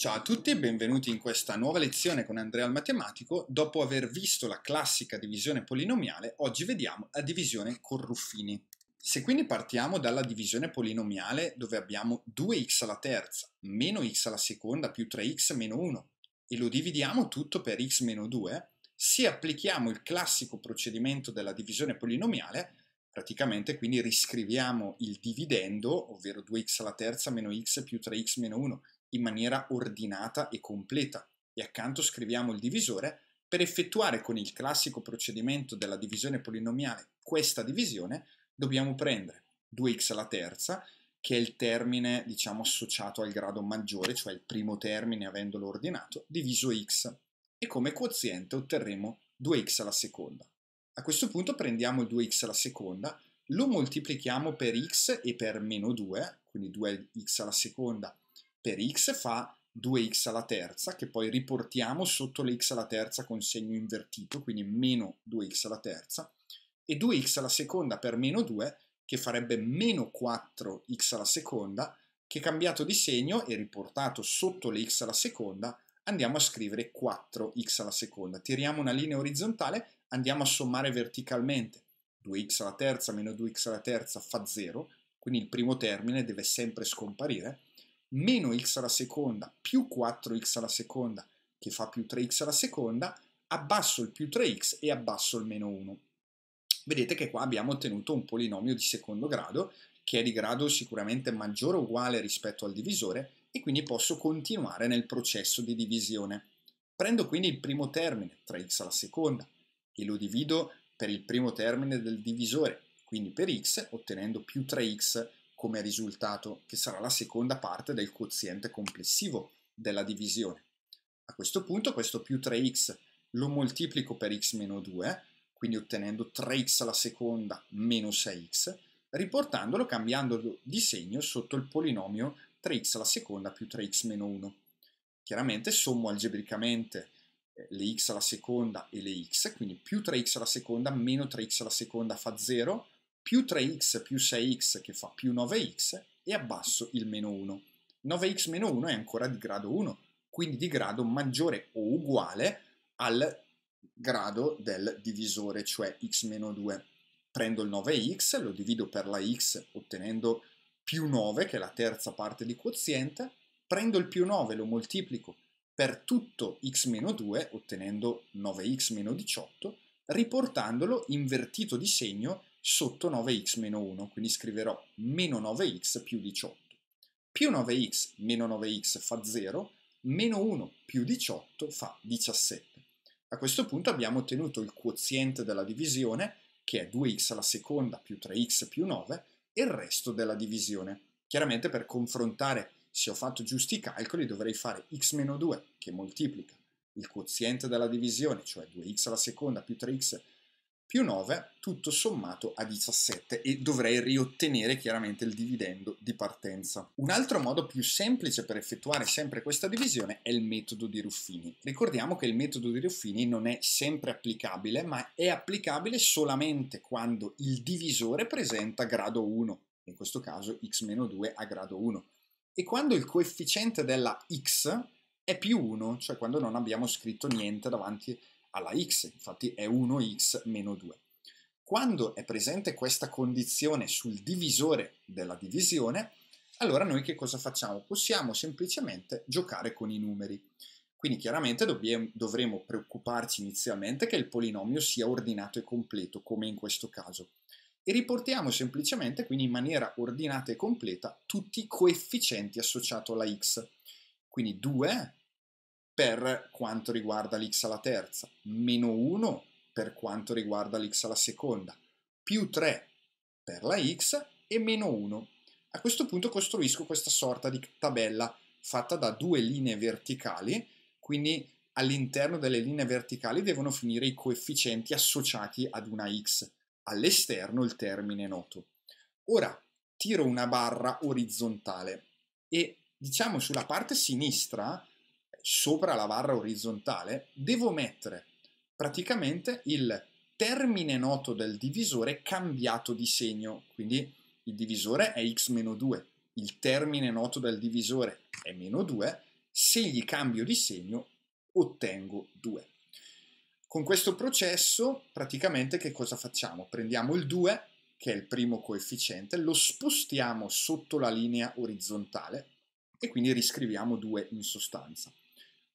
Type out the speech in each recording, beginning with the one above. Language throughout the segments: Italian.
Ciao a tutti e benvenuti in questa nuova lezione con Andrea al Matematico. Dopo aver visto la classica divisione polinomiale, oggi vediamo la divisione con Ruffini. Se quindi partiamo dalla divisione polinomiale dove abbiamo 2x alla terza meno x alla seconda più 3x meno 1 e lo dividiamo tutto per x meno 2, se applichiamo il classico procedimento della divisione polinomiale, praticamente quindi riscriviamo il dividendo, ovvero 2x alla terza meno x più 3x meno 1, in maniera ordinata e completa e accanto scriviamo il divisore per effettuare con il classico procedimento della divisione polinomiale questa divisione dobbiamo prendere 2x alla terza che è il termine diciamo associato al grado maggiore cioè il primo termine avendolo ordinato diviso x e come quoziente otterremo 2x alla seconda a questo punto prendiamo il 2x alla seconda lo moltiplichiamo per x e per meno 2 quindi 2x alla seconda per x fa 2x alla terza, che poi riportiamo sotto le x alla terza con segno invertito, quindi meno 2x alla terza, e 2x alla seconda per meno 2, che farebbe meno 4x alla seconda, che cambiato di segno e riportato sotto le x alla seconda, andiamo a scrivere 4x alla seconda. Tiriamo una linea orizzontale, andiamo a sommare verticalmente. 2x alla terza meno 2x alla terza fa 0, quindi il primo termine deve sempre scomparire, meno x alla seconda più 4x alla seconda che fa più 3x alla seconda, abbasso il più 3x e abbasso il meno 1. Vedete che qua abbiamo ottenuto un polinomio di secondo grado che è di grado sicuramente maggiore o uguale rispetto al divisore e quindi posso continuare nel processo di divisione. Prendo quindi il primo termine, 3x alla seconda, e lo divido per il primo termine del divisore, quindi per x, ottenendo più 3x come risultato, che sarà la seconda parte del quoziente complessivo della divisione. A questo punto questo più 3x lo moltiplico per x meno 2, quindi ottenendo 3x alla seconda meno 6x, riportandolo cambiandolo di segno sotto il polinomio 3x alla seconda più 3x meno 1. Chiaramente sommo algebricamente eh, le x alla seconda e le x, quindi più 3x alla seconda meno 3x alla seconda fa 0, più 3x più 6x che fa più 9x e abbasso il meno 1. 9x meno 1 è ancora di grado 1, quindi di grado maggiore o uguale al grado del divisore, cioè x meno 2. Prendo il 9x, lo divido per la x ottenendo più 9, che è la terza parte di quoziente, prendo il più 9, lo moltiplico per tutto x meno 2, ottenendo 9x meno 18, riportandolo invertito di segno sotto 9x meno 1, quindi scriverò meno 9x più 18. Più 9x meno 9x fa 0, meno 1 più 18 fa 17. A questo punto abbiamo ottenuto il quoziente della divisione, che è 2x alla seconda più 3x più 9, e il resto della divisione. Chiaramente per confrontare se ho fatto giusti i calcoli dovrei fare x meno 2, che moltiplica il quoziente della divisione, cioè 2x alla seconda più 3x più 9, più 9, tutto sommato a 17 e dovrei riottenere chiaramente il dividendo di partenza. Un altro modo più semplice per effettuare sempre questa divisione è il metodo di Ruffini. Ricordiamo che il metodo di Ruffini non è sempre applicabile, ma è applicabile solamente quando il divisore presenta grado 1, in questo caso x-2 a grado 1, e quando il coefficiente della x è più 1, cioè quando non abbiamo scritto niente davanti a alla x, infatti è 1x meno 2. Quando è presente questa condizione sul divisore della divisione, allora noi che cosa facciamo? Possiamo semplicemente giocare con i numeri. Quindi chiaramente dovremo preoccuparci inizialmente che il polinomio sia ordinato e completo, come in questo caso. E riportiamo semplicemente, quindi in maniera ordinata e completa, tutti i coefficienti associati alla x. Quindi 2 per quanto riguarda l'x alla terza, meno 1 per quanto riguarda l'x alla seconda, più 3 per la x e meno 1. A questo punto costruisco questa sorta di tabella fatta da due linee verticali, quindi all'interno delle linee verticali devono finire i coefficienti associati ad una x, all'esterno il termine noto. Ora tiro una barra orizzontale e diciamo sulla parte sinistra sopra la barra orizzontale, devo mettere praticamente il termine noto del divisore cambiato di segno, quindi il divisore è x-2, il termine noto del divisore è meno 2, se gli cambio di segno ottengo 2. Con questo processo praticamente che cosa facciamo? Prendiamo il 2, che è il primo coefficiente, lo spostiamo sotto la linea orizzontale e quindi riscriviamo 2 in sostanza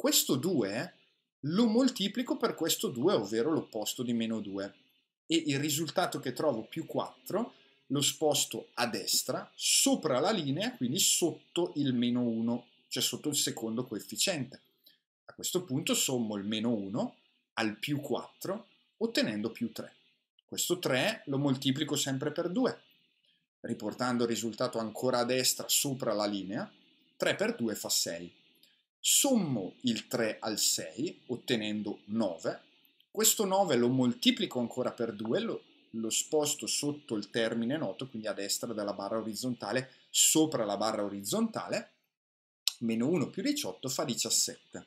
questo 2 lo moltiplico per questo 2, ovvero l'opposto di meno 2, e il risultato che trovo più 4 lo sposto a destra, sopra la linea, quindi sotto il meno 1, cioè sotto il secondo coefficiente. A questo punto sommo il meno 1 al più 4, ottenendo più 3. Questo 3 lo moltiplico sempre per 2, riportando il risultato ancora a destra sopra la linea, 3 per 2 fa 6 sommo il 3 al 6 ottenendo 9, questo 9 lo moltiplico ancora per 2, lo, lo sposto sotto il termine noto, quindi a destra della barra orizzontale, sopra la barra orizzontale, meno 1 più 18 fa 17.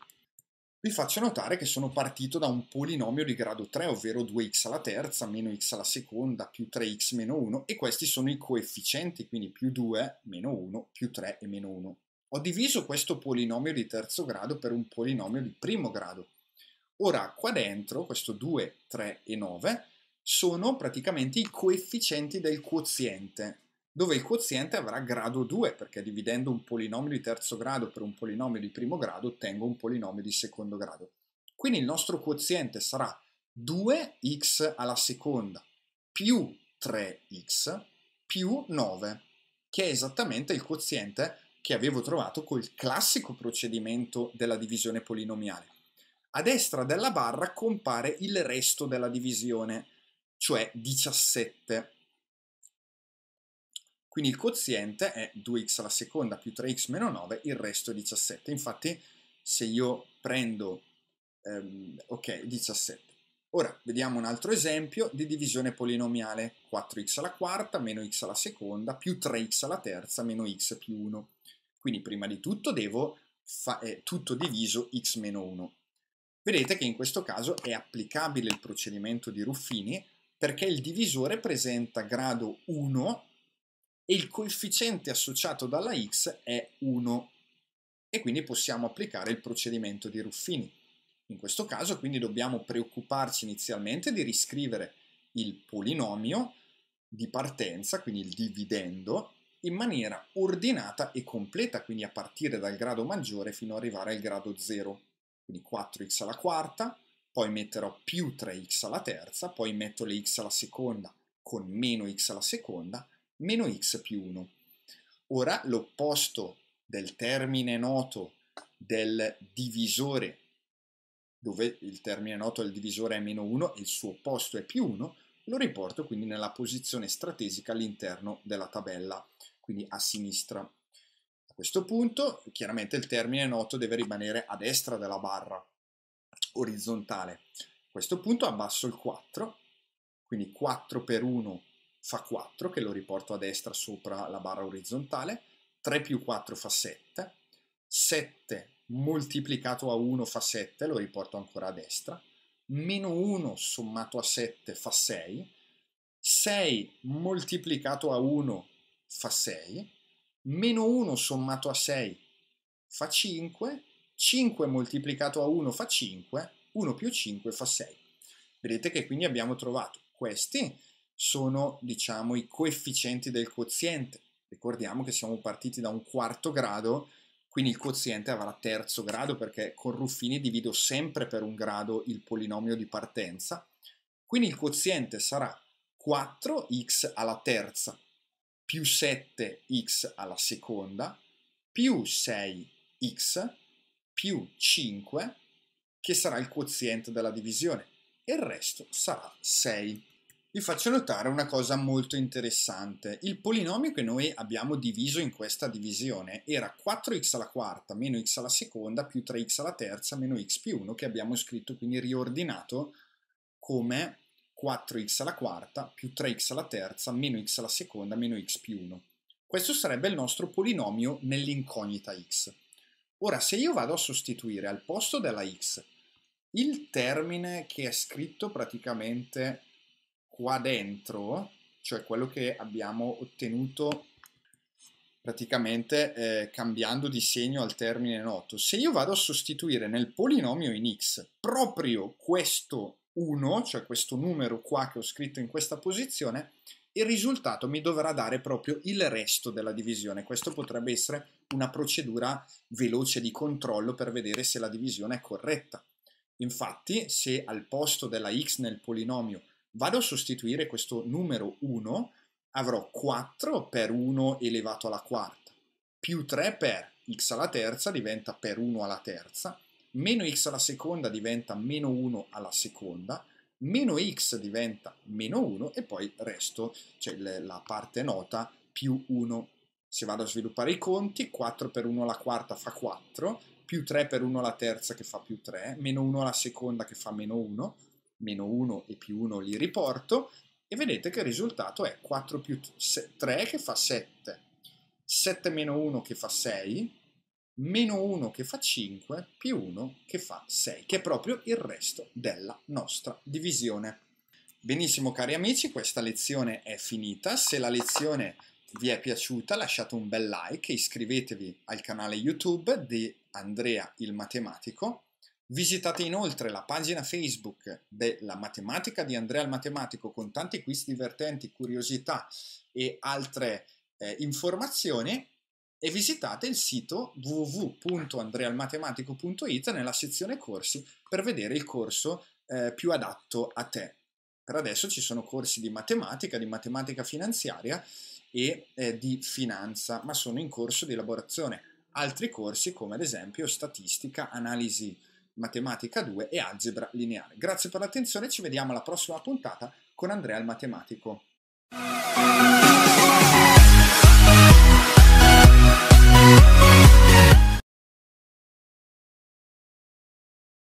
Vi faccio notare che sono partito da un polinomio di grado 3, ovvero 2x alla terza, meno x alla seconda, più 3x meno 1, e questi sono i coefficienti, quindi più 2, meno 1, più 3 e meno 1. Ho diviso questo polinomio di terzo grado per un polinomio di primo grado. Ora, qua dentro, questo 2, 3 e 9, sono praticamente i coefficienti del quoziente, dove il quoziente avrà grado 2, perché dividendo un polinomio di terzo grado per un polinomio di primo grado ottengo un polinomio di secondo grado. Quindi il nostro quoziente sarà 2x alla seconda più 3x più 9, che è esattamente il quoziente che avevo trovato col classico procedimento della divisione polinomiale. A destra della barra compare il resto della divisione, cioè 17. Quindi il quoziente è 2x alla seconda più 3x meno 9, il resto è 17. Infatti se io prendo, ehm, ok, 17. Ora vediamo un altro esempio di divisione polinomiale, 4x alla quarta meno x alla seconda più 3x alla terza meno x più 1. Quindi prima di tutto devo fare eh, tutto diviso x-1. Vedete che in questo caso è applicabile il procedimento di Ruffini perché il divisore presenta grado 1 e il coefficiente associato dalla x è 1 e quindi possiamo applicare il procedimento di Ruffini. In questo caso quindi dobbiamo preoccuparci inizialmente di riscrivere il polinomio di partenza, quindi il dividendo, in maniera ordinata e completa, quindi a partire dal grado maggiore fino ad arrivare al grado 0. Quindi 4x alla quarta, poi metterò più 3x alla terza, poi metto le x alla seconda con meno x alla seconda, meno x più 1. Ora l'opposto del termine noto del divisore, dove il termine noto del divisore è meno 1 e il suo opposto è più 1, lo riporto quindi nella posizione strategica all'interno della tabella quindi a sinistra. A questo punto, chiaramente il termine noto deve rimanere a destra della barra orizzontale. A questo punto abbasso il 4, quindi 4 per 1 fa 4, che lo riporto a destra sopra la barra orizzontale, 3 più 4 fa 7, 7 moltiplicato a 1 fa 7, lo riporto ancora a destra, meno 1 sommato a 7 fa 6, 6 moltiplicato a 1 fa 6, meno 1 sommato a 6 fa 5, 5 moltiplicato a 1 fa 5, 1 più 5 fa 6. Vedete che quindi abbiamo trovato questi sono diciamo i coefficienti del quoziente. Ricordiamo che siamo partiti da un quarto grado, quindi il quoziente avrà terzo grado perché con Ruffini divido sempre per un grado il polinomio di partenza. Quindi il quoziente sarà 4x alla terza più 7x alla seconda più 6x più 5 che sarà il quoziente della divisione e il resto sarà 6. Vi faccio notare una cosa molto interessante. Il polinomio che noi abbiamo diviso in questa divisione era 4x alla quarta meno x alla seconda più 3x alla terza meno x più 1 che abbiamo scritto quindi riordinato come 4x alla quarta più 3x alla terza meno x alla seconda meno x più 1. Questo sarebbe il nostro polinomio nell'incognita x. Ora, se io vado a sostituire al posto della x il termine che è scritto praticamente qua dentro, cioè quello che abbiamo ottenuto praticamente eh, cambiando di segno al termine noto, se io vado a sostituire nel polinomio in x proprio questo 1, cioè questo numero qua che ho scritto in questa posizione, il risultato mi dovrà dare proprio il resto della divisione. Questo potrebbe essere una procedura veloce di controllo per vedere se la divisione è corretta. Infatti, se al posto della x nel polinomio vado a sostituire questo numero 1, avrò 4 per 1 elevato alla quarta, più 3 per x alla terza diventa per 1 alla terza, meno x alla seconda diventa meno 1 alla seconda, meno x diventa meno 1 e poi resto, cioè la parte nota, più 1. Se vado a sviluppare i conti, 4 per 1 alla quarta fa 4, più 3 per 1 alla terza che fa più 3, meno 1 alla seconda che fa meno 1, meno 1 e più 1 li riporto e vedete che il risultato è 4 più 3 che fa 7, 7 meno 1 che fa 6, meno 1 che fa 5 più 1 che fa 6, che è proprio il resto della nostra divisione. Benissimo cari amici, questa lezione è finita. Se la lezione vi è piaciuta lasciate un bel like e iscrivetevi al canale YouTube di Andrea il Matematico. Visitate inoltre la pagina Facebook della matematica di Andrea il Matematico con tanti quiz divertenti, curiosità e altre eh, informazioni e visitate il sito www.andrealmatematico.it nella sezione corsi per vedere il corso eh, più adatto a te. Per adesso ci sono corsi di matematica, di matematica finanziaria e eh, di finanza, ma sono in corso di elaborazione altri corsi come ad esempio statistica, analisi matematica 2 e algebra lineare. Grazie per l'attenzione, ci vediamo alla prossima puntata con Andrea il matematico.